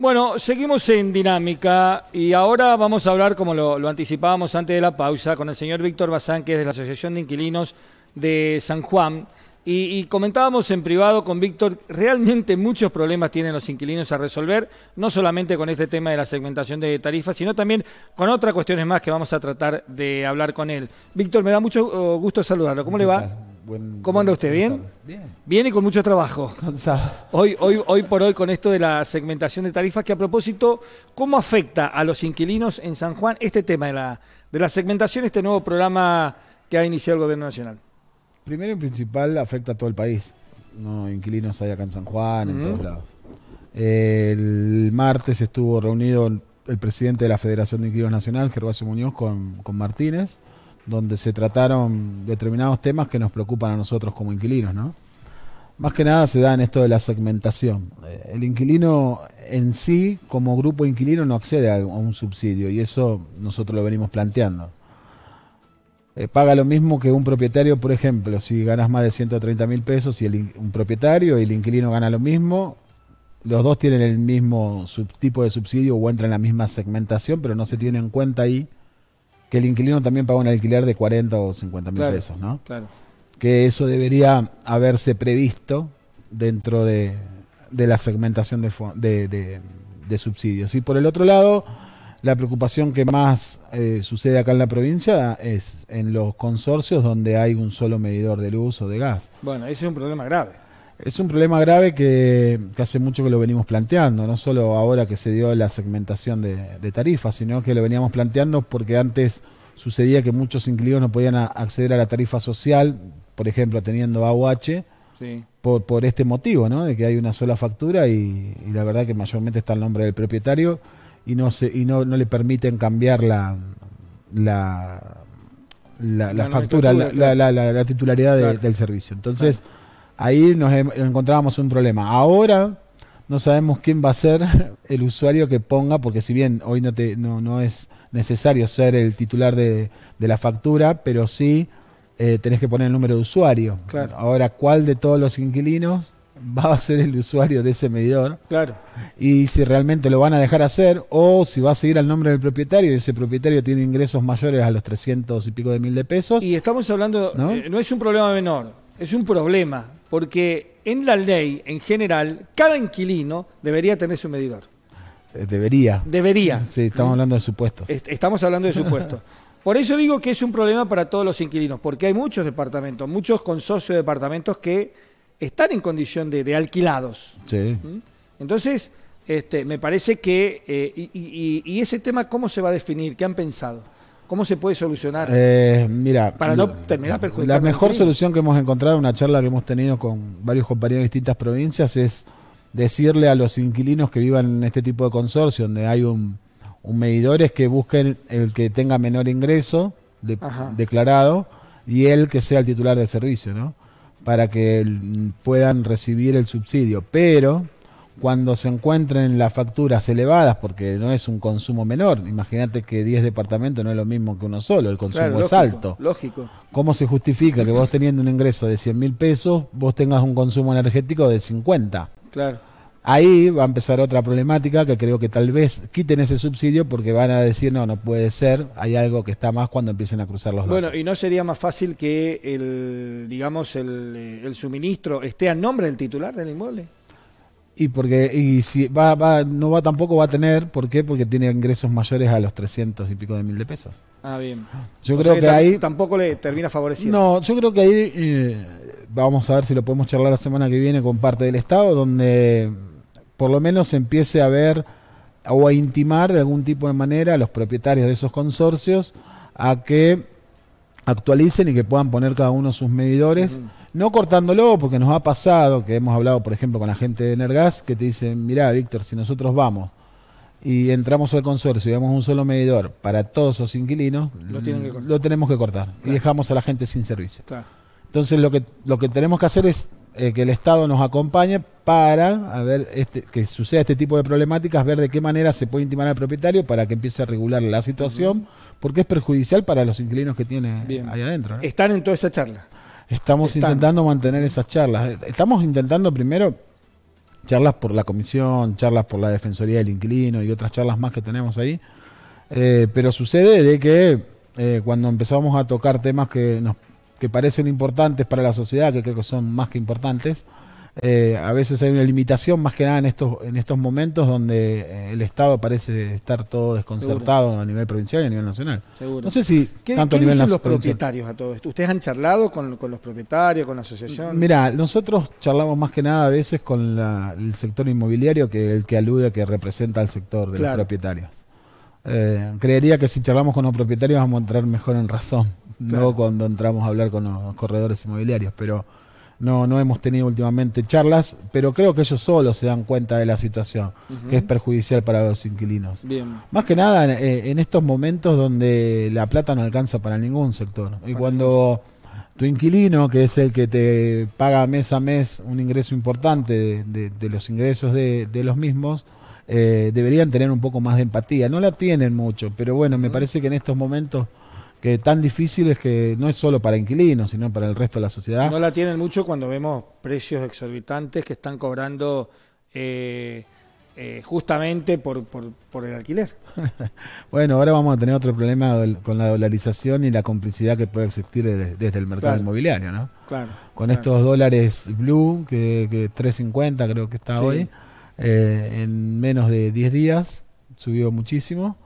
Bueno, seguimos en dinámica y ahora vamos a hablar, como lo, anticipábamos antes de la pausa, con el señor Víctor Bazán, que es de la Asociación de Inquilinos de San Juan. y, comentábamos en privado con Víctor, realmente muchos problemas tienen los inquilinos a resolver, no solamente con este tema de la segmentación de tarifas, sino también con otras cuestiones más que vamos a tratar de hablar con él. Víctor, me da mucho oh, gusto saludarlo. ¿Cómo le va? ¿Cómo anda usted? ¿Bien? Bien. Viene con mucho trabajo. Cansado. Hoy, hoy, por hoy con esto de la segmentación de tarifas, que a propósito, ¿cómo afecta a los inquilinos en San Juan este tema de la, de la segmentación, este nuevo programa que ha iniciado el Gobierno Nacional? Primero y principal afecta a todo el país. No, inquilinos hay acá en San Juan, en todos lados. El martes estuvo reunido el presidente de la Federación de Inquilinos Nacional, Gervasio Muñoz, con, con Martínez donde se trataron determinados temas que nos preocupan a nosotros como inquilinos, ¿no? Más que nada se da en esto de la segmentación. Eh, el inquilino en sí, como grupo inquilino, no accede a un subsidio y eso nosotros lo venimos planteando. Eh, paga lo mismo que un propietario, por ejemplo, si ganas más de 130 mil pesos y un propietario y el inquilino gana lo mismo, los dos tienen el mismo tipo de subsidio o entran en la misma segmentación, pero no se tiene en cuenta ahí que el inquilino también paga un alquiler de 40 o 50 mil pesos, ¿no? Claro. Que eso debería haberse previsto dentro de, la segmentación de, de, subsidios. Y por el otro lado, la preocupación que más eh, sucede acá en la provincia es en los consorcios donde hay un solo medidor de luz o de gas. Bueno, ese es un problema grave. Es un problema grave que, hace mucho que lo venimos planteando, no solo ahora que se dio la segmentación de, tarifas, sino que lo veníamos planteando porque antes sucedía que muchos inquilinos no podían acceder a la tarifa social, por ejemplo, teniendo AUH, sí. por, por este motivo, ¿no? De que hay una sola factura y, la verdad que mayormente está el nombre del propietario y no, se, y no, no le permiten cambiar la, la, factura, la, titularidad del servicio. Entonces ahí nos em, encontrábamos un problema. Ahora no sabemos quién va a ser el usuario que ponga, porque si bien hoy no, no, es necesario ser el titular de, la factura, pero sí eh, tenés que poner el número de usuario. Ahora, ¿cuál de todos los inquilinos va a ser el usuario de ese medidor? Claro. Y si realmente lo van a dejar hacer o si va a seguir al nombre del propietario y ese propietario tiene ingresos mayores a los 300 y pico de mil de pesos. Y estamos hablando, no, eh, no es un problema menor, es un problema porque en la ley, en general, cada inquilino debería tener su medidor. Eh, debería. Debería. Sí, estamos hablando de supuestos. estamos hablando de supuestos. Por eso digo que es un problema para todos los inquilinos, porque hay muchos departamentos, muchos consorcios de departamentos que están en condición de, alquilados. Sí. ¿Mm? Entonces, este, me parece que, eh, y ese tema, ¿cómo se va a definir? ¿Qué han pensado? ¿Cómo se puede solucionar? Eh, mira, para no terminar perjudicando. La mejor solución que hemos encontrado en una charla que hemos tenido con varios compañeros de distintas provincias es decirle a los inquilinos que vivan en este tipo de consorcio, donde hay un, un medidor, es que busquen el que tenga menor ingreso declarado y el que sea el titular de servicio, ¿no? Para que puedan recibir el subsidio. Pero cuando se encuentren las facturas elevadas, porque no es un consumo menor. Imagínate que 10 departamentos no es lo mismo que uno solo, el consumo es alto. Lógico. ¿Cómo se justifica que vos teniendo un ingreso de 100 mil pesos, vos tengas un consumo energético de 50? Claro. Ahí va a empezar otra problemática que creo que tal vez quiten ese subsidio porque van a decir, no, no puede ser, hay algo que está más cuando empiecen a cruzar los Bueno, y no sería más fácil que el, digamos, el eh, suministro esté a nombre del titular del inmueble. Y porque y si va, no va tampoco va a tener, ¿por qué? Porque tiene ingresos mayores a los 300 y pico de mil de pesos. Ah, bien. Yo creo que, ahí tampoco le termina favoreciendo. No, yo creo que ahí eh, vamos a ver si lo podemos charlar la semana que viene con parte del Estado, donde por lo menos empiece a ver o a intimar de algún tipo de manera a los propietarios de esos consorcios a que actualicen y que puedan poner cada uno sus medidores. No cortándolo, porque nos ha pasado que hemos hablado, por ejemplo, con la gente de Nergas, que te dicen, mira, Víctor, si nosotros vamos y entramos al consorcio y vemos un solo medidor para todos esos inquilinos, lo, tenemos que cortar y dejamos a la gente sin servicio. Entonces lo que, lo que tenemos que hacer es eh, que el Estado nos acompañe para ver este, que suceda este tipo de problemáticas, ver de qué manera se puede intimar al propietario para que empiece a regular la situación, porque es perjudicial para los inquilinos que tiene ahí adentro. Están en toda esa charla. Estamos intentando mantener esas charlas. Estamos intentando primero charlas por la comisión, charlas por la Defensoría del Inquilino y otras charlas más que tenemos ahí. Eh, pero sucede de que eh, cuando empezamos a tocar temas que nos que parecen importantes para la sociedad, que creo que son más que importantes, eh, a veces hay una limitación, más que nada en estos, en estos momentos donde eh, el Estado parece estar todo desconcertado a nivel provincial y a nivel nacional. No sé si ¿Qué, tanto dicen los propietarios a todo esto? ¿Ustedes han charlado con, los propietarios, con la asociación? Mira, nosotros charlamos más que nada a veces con el sector inmobiliario, que el que alude, que representa al sector de los propietarios. Eh, creería que si charlamos con los propietarios vamos a entrar mejor en razón, no cuando entramos a hablar con los corredores inmobiliarios, pero no, no hemos tenido últimamente charlas, pero creo que ellos solo se dan cuenta de la situación, que es perjudicial para los inquilinos. Bien. Más que nada eh, en, estos momentos donde la plata no alcanza para ningún sector. Y cuando tu inquilino, que es el que te paga mes a mes un ingreso importante de, los ingresos de, los mismos, eh, deberían tener un poco más de empatía. No la tienen mucho, pero bueno, me parece que en estos momentos que tan difícil es que no es solo para inquilinos, sino para el resto de la sociedad. No la tienen mucho cuando vemos precios exorbitantes que están cobrando eh, eh, justamente por, por, el alquiler. bueno, ahora vamos a tener otro problema con la dolarización y la complicidad que puede existir desde, el mercado inmobiliario, ¿no? Con estos dólares blue, que, 3.50 creo que está hoy, eh, en menos de 10 días, subió muchísimo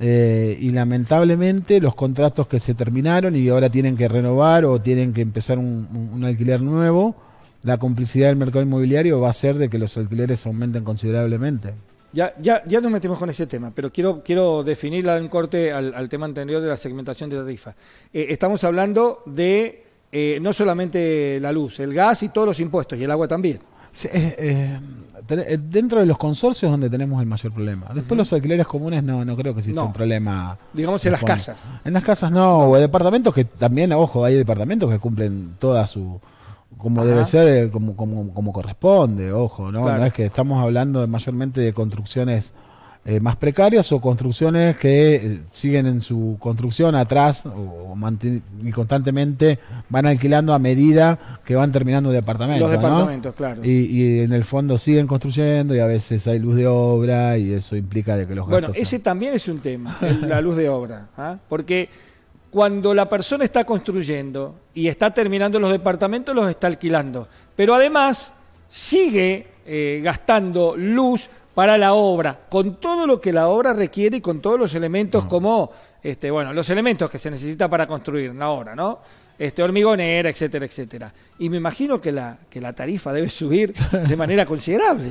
eh, y lamentablemente los contratos que se terminaron y ahora tienen que renovar o tienen que empezar un, alquiler nuevo, la complicidad del mercado inmobiliario va a ser de que los alquileres aumenten considerablemente. Ya, ya, nos metimos con ese tema, pero quiero, quiero definirla en corte al, tema anterior de la segmentación de tarifa. Eh, estamos hablando de eh, no solamente la luz, el gas y todos los impuestos y el agua también. Sí, eh, eh, eh, dentro de los consorcios donde tenemos el mayor problema. Después los alquileres comunes no, no creo que exista un problema. Digamos en las casas. En las casas no, departamentos que también, ojo, hay departamentos que cumplen toda su como debe ser, como, como, corresponde, ojo, ¿no? No es que estamos hablando mayormente de construcciones eh, más precarias o construcciones que eh, siguen en su construcción atrás o, y constantemente van alquilando a medida que van terminando de departamentos. Los departamentos, claro. Y, en el fondo siguen construyendo y a veces hay luz de obra y eso implica de que los Bueno, ese también es un tema, la luz de obra, ¿ah? porque cuando la persona está construyendo y está terminando los departamentos, los está alquilando, pero además sigue eh, gastando luz para la obra, con todo lo que la obra requiere y con todos los elementos como, este, bueno, los elementos que se necesita para construir la obra, ¿no? Este, hormigonera, etcétera, etcétera. Y me imagino que la, que la tarifa debe subir de manera considerable.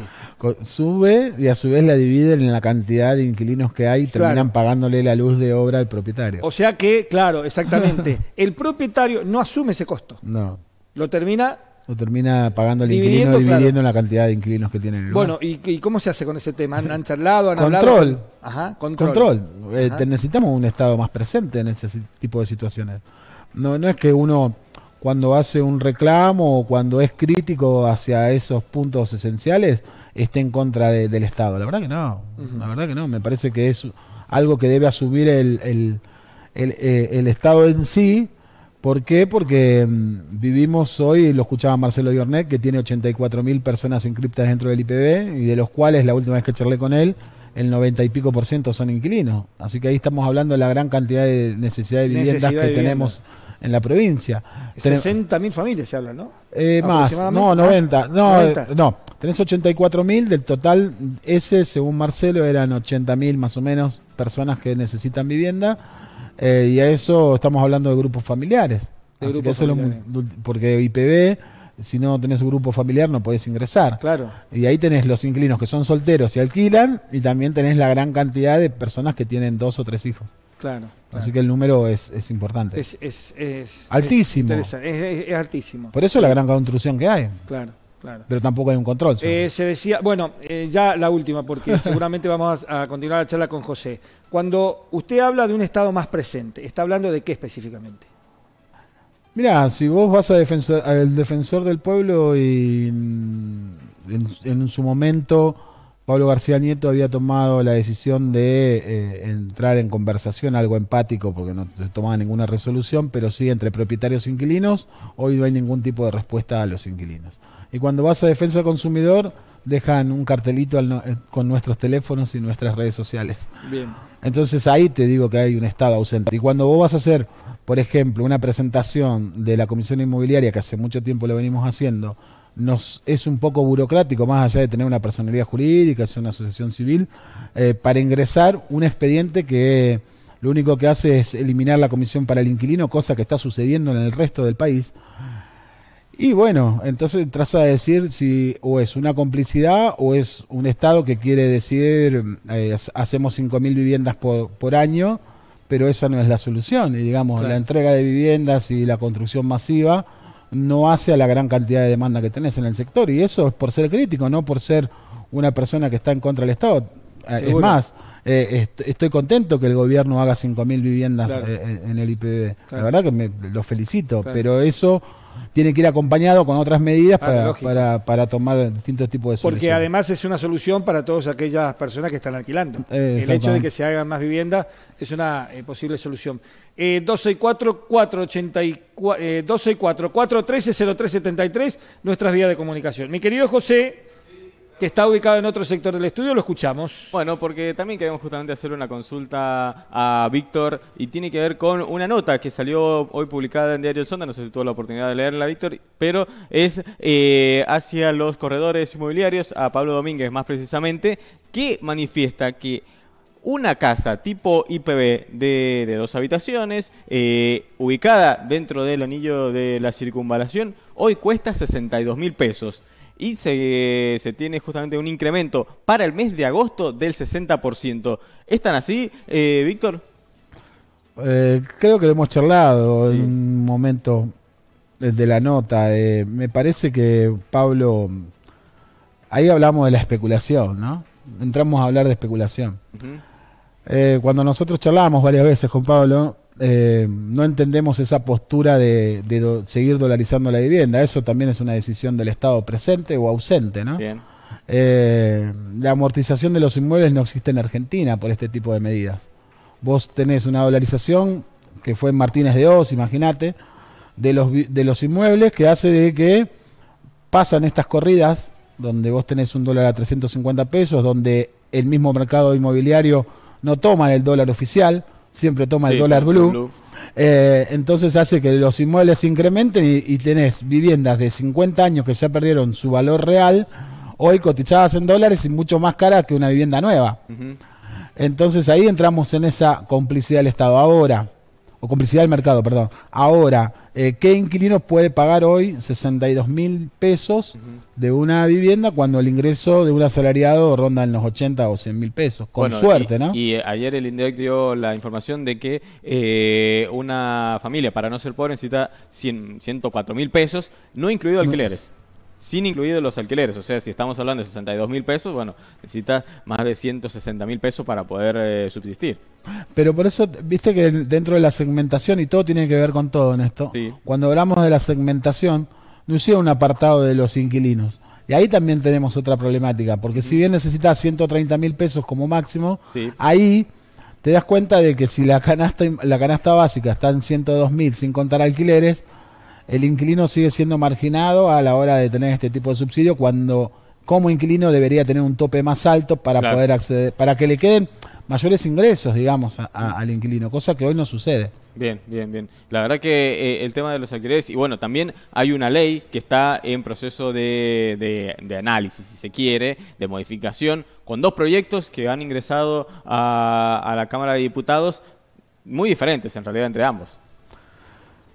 Sube y a su vez la dividen en la cantidad de inquilinos que hay y terminan pagándole la luz de obra al propietario. O sea que, claro, exactamente, el propietario no asume ese costo. No. Lo termina o termina pagando el inquilino, dividiendo la cantidad de inquilinos que tiene el Bueno, ¿y, cómo se hace con ese tema? ¿Han, charlado? ¿Han control. control. Eh, necesitamos un Estado más presente en ese tipo de situaciones. No, no es que uno cuando hace un reclamo o cuando es crítico hacia esos puntos esenciales esté en contra del Estado. La verdad que no, la verdad que no. Me parece que es algo que debe asumir el, el eh, Estado en sí ¿Por qué? Porque mm, vivimos hoy, lo escuchaba Marcelo Diornet, que tiene 84.000 personas inscriptas dentro del IPB y de los cuales la última vez que charlé con él, el 90 y pico por ciento son inquilinos. Así que ahí estamos hablando de la gran cantidad de necesidad de viviendas que tenemos en la provincia. 60.000 familias se habla, ¿no? Eh, más, no, 90. no, 90. Eh, no, tenés 84.000, del total ese, según Marcelo, eran 80.000 más o menos personas que necesitan vivienda eh, y a eso estamos hablando de grupos familiares. Ah, porque IPB, si no tenés un grupo familiar, no podés ingresar. Claro. Y ahí tenés los inquilinos que son solteros y alquilan, y también tenés la gran cantidad de personas que tienen dos o tres hijos. Claro. Así que el número es, importante. Es, es, altísimo. es, altísimo. Por eso la gran construcción que hay. Claro. Pero tampoco hay un control. Eh, se decía, bueno, eh, ya la última, porque seguramente vamos a, continuar la charla con José. Cuando usted habla de un Estado más presente, ¿está hablando de qué específicamente? Mira, si vos vas al defensor del pueblo y mm, en, su momento Pablo García Nieto había tomado la decisión de eh, entrar en conversación, algo empático, porque no se tomaba ninguna resolución, pero sí entre propietarios e inquilinos, hoy no hay ningún tipo de respuesta a los inquilinos. Y cuando vas a defensa del consumidor, dejan un cartelito eh, con nuestros teléfonos y nuestras redes sociales. Bien. Entonces ahí te digo que hay un Estado ausente. Y cuando vos vas a hacer, por ejemplo, una presentación de la Comisión Inmobiliaria, que hace mucho tiempo lo venimos haciendo, nos es un poco burocrático, más allá de tener una personalidad jurídica, es una asociación civil, eh, para ingresar un expediente que lo único que hace es eliminar la comisión para el inquilino, cosa que está sucediendo en el resto del país. Y bueno, entonces traza a decir si o es una complicidad o es un Estado que quiere decir eh, hacemos 5.000 viviendas por, por, año, pero esa no es la solución. Y digamos, la entrega de viviendas y la construcción masiva no hace a la gran cantidad de demanda que tenés en el sector. Y eso es por ser crítico, no por ser una persona que está en contra del Estado. Eh, es más, eh, estoy contento que el gobierno haga 5.000 viviendas en el IPB. La verdad que me, lo felicito, pero eso tiene que ir acompañado con otras medidas ah, para, tomar distintos tipos de soluciones. Porque además es una solución para todas aquellas personas que están alquilando. Eh, el hecho de que se hagan más viviendas es una eh, posible solución. Eh, 264-413-0373, eh, nuestras vías de comunicación. Mi querido José, que está ubicado en otro sector del estudio, lo escuchamos. Bueno, porque también queremos justamente hacer una consulta a Víctor y tiene que ver con una nota que salió hoy publicada en Diario El Sonda, no sé si tuvo la oportunidad de leerla, Víctor, pero es eh, hacia los corredores inmobiliarios, a Pablo Domínguez más precisamente, que manifiesta que una casa tipo IPB de, dos habitaciones, eh, ubicada dentro del anillo de la circunvalación, hoy cuesta 62 mil pesos y se, tiene justamente un incremento para el mes de agosto del 60%. ¿Están así, eh, Víctor? Eh, creo que lo hemos charlado en un momento desde la nota. Eh, me parece que Pablo, ahí hablamos de la especulación, ¿no? Entramos a hablar de especulación. cuando nosotros charlamos varias veces con Pablo, eh, no entendemos esa postura de, seguir dolarizando la vivienda. Eso también es una decisión del Estado presente o ausente, ¿no? Eh, la amortización de los inmuebles no existe en Argentina por este tipo de medidas. Vos tenés una dolarización que fue en Martínez de Oz, imagínate, de los, de los inmuebles que hace de que pasan estas corridas donde vos tenés un dólar a 350 pesos, donde el mismo mercado inmobiliario no toma el dólar oficial siempre toma el dólar blue. Eh, entonces hace que los inmuebles incrementen y, tenés viviendas de 50 años que ya perdieron su valor real, hoy cotizadas en dólares y mucho más caras que una vivienda nueva. Entonces ahí entramos en esa complicidad del Estado. Ahora, o complicidad del mercado, perdón. Ahora, eh, ¿qué inquilino puede pagar hoy 62 mil pesos de una vivienda cuando el ingreso de un asalariado ronda en los 80 o 100 mil pesos? Con suerte, ¿no? Y ayer el INDEC dio la información de que eh, una familia, para no ser pobre, necesita 100, 104 mil pesos, no incluido alquileres sin incluir los alquileres. O sea, si estamos hablando de 62 mil pesos, bueno, necesitas más de 160 mil pesos para poder eh, subsistir. Pero por eso, viste que dentro de la segmentación, y todo tiene que ver con todo en esto, cuando hablamos de la segmentación, no hicieron un apartado de los inquilinos. Y ahí también tenemos otra problemática, porque si bien necesitas 130 mil pesos como máximo, ahí te das cuenta de que si la canasta, la canasta básica está en 102 mil sin contar alquileres, el inquilino sigue siendo marginado a la hora de tener este tipo de subsidio cuando como inquilino debería tener un tope más alto para poder acceder, para que le queden mayores ingresos, digamos, al inquilino, cosa que hoy no sucede. Bien, bien, bien. La verdad que eh, el tema de los alquileres, y bueno, también hay una ley que está en proceso de, análisis, si se quiere, de modificación, con dos proyectos que han ingresado a la Cámara de Diputados, muy diferentes en realidad entre ambos.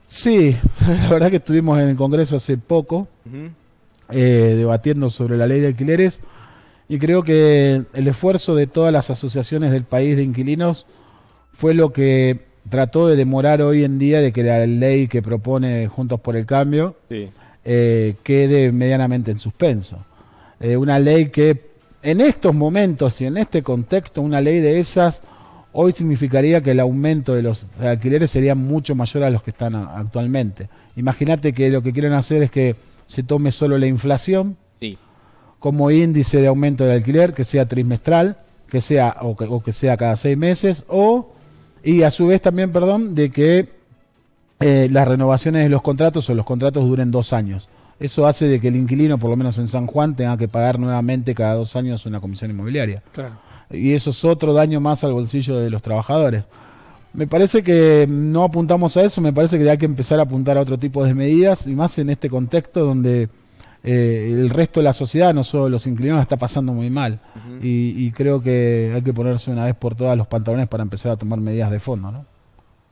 Sí, la verdad que estuvimos en el Congreso hace poco eh, debatiendo sobre la ley de alquileres y creo que el esfuerzo de todas las asociaciones del país de inquilinos fue lo que trató de demorar hoy en día de que la ley que propone Juntos por el Cambio eh, quede medianamente en suspenso. Eh, una ley que en estos momentos y en este contexto, una ley de esas hoy significaría que el aumento de los alquileres sería mucho mayor a los que están actualmente. Imagínate que lo que quieren hacer es que se tome solo la inflación como índice de aumento del alquiler, que sea trimestral, que sea o que, sea cada seis meses, o y a su vez también, perdón, de que eh, las renovaciones de los contratos o los contratos duren dos años. Eso hace de que el inquilino, por lo menos en San Juan, tenga que pagar nuevamente cada dos años una comisión inmobiliaria. Claro y eso es otro daño más al bolsillo de los trabajadores. Me parece que no apuntamos a eso, me parece que hay que empezar a apuntar a otro tipo de medidas y más en este contexto donde eh, el resto de la sociedad, no solo los inclinados, está pasando muy mal. y, y, creo que hay que ponerse una vez por todas los pantalones para empezar a tomar medidas de fondo. ¿no?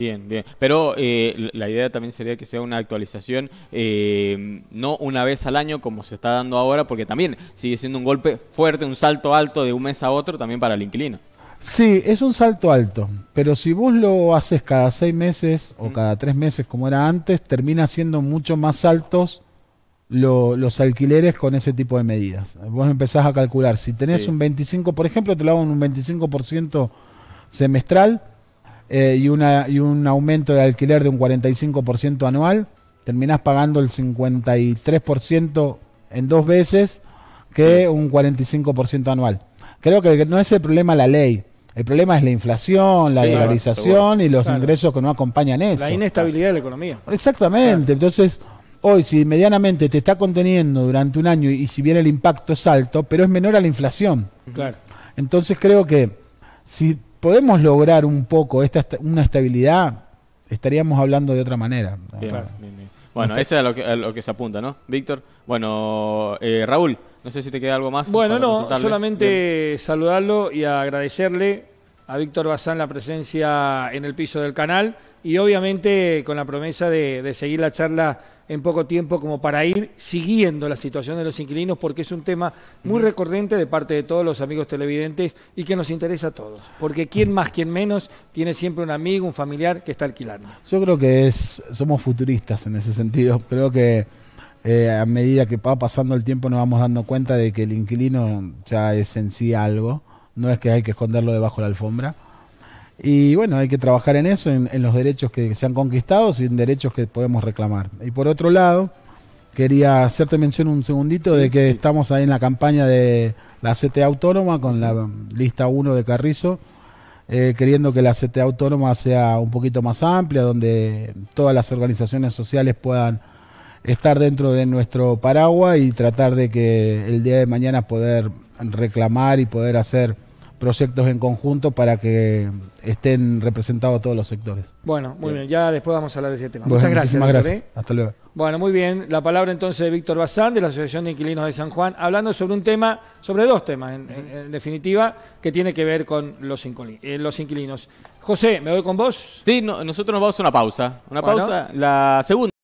Bien, bien. Pero eh, la idea también sería que sea una actualización, eh, no una vez al año como se está dando ahora, porque también sigue siendo un golpe fuerte, un salto alto de un mes a otro también para el inquilino. Sí, es un salto alto, pero si vos lo haces cada seis meses o cada tres meses como era antes, termina siendo mucho más altos los alquileres con ese tipo de medidas. Vos empezás a calcular, si tenés un 25, por ejemplo, te lo hago en un 25% semestral, eh, y, una, y un aumento de alquiler de un 45% anual, terminás pagando el 53% en dos veces que un 45% anual. Creo que no es el problema la ley. El problema es la inflación, la dolarización y los ingresos que no acompañan eso. La inestabilidad de la economía. Exactamente. Entonces, hoy si medianamente te está conteniendo durante un año y si bien el impacto es alto, pero es menor a la inflación. Claro. Entonces creo que si podemos lograr un poco esta, una estabilidad, estaríamos hablando de otra manera. Bueno, eso es a lo, que, lo, que, se apunta, ¿no? Víctor, bueno, eh, Raúl, no sé si te queda algo más. Bueno, no, solamente saludarlo y agradecerle a Víctor Bazán la presencia en el piso del canal y obviamente con la promesa de seguir la charla en poco tiempo como para ir siguiendo la situación de los inquilinos, porque es un tema muy recurrente de parte de todos los amigos televidentes y que nos interesa a todos, porque quien más, quien menos, tiene siempre un amigo, un familiar que está alquilando. Yo creo que es, somos futuristas en ese sentido, creo que... Eh, a medida que va pasando el tiempo nos vamos dando cuenta de que el inquilino ya es en sí algo, no es que hay que esconderlo debajo de la alfombra. Y bueno, hay que trabajar en eso, en, los derechos que se han conquistado y en derechos que podemos reclamar. Y por otro lado, quería hacerte mención un segundito de que estamos ahí en la campaña de la CTA Autónoma con la lista 1 de Carrizo, eh, queriendo que la CTA Autónoma sea un poquito más amplia, donde todas las organizaciones sociales puedan estar dentro de nuestro paraguas y tratar de que el día de mañana poder reclamar y poder hacer proyectos en conjunto para que estén representados todos los sectores. Bueno, muy bien, ya después vamos a hablar de ese tema. Muchas gracias. Hasta luego. Bueno, muy bien. La palabra entonces de Víctor Bazán, de la Asociación de Inquilinos de San Juan, hablando sobre un tema, sobre dos temas, en, definitiva, que tiene que ver con eh, los, inquilinos. José, ¿me voy con vos? Sí, nosotros nos vamos a una pausa. Una pausa, la segunda.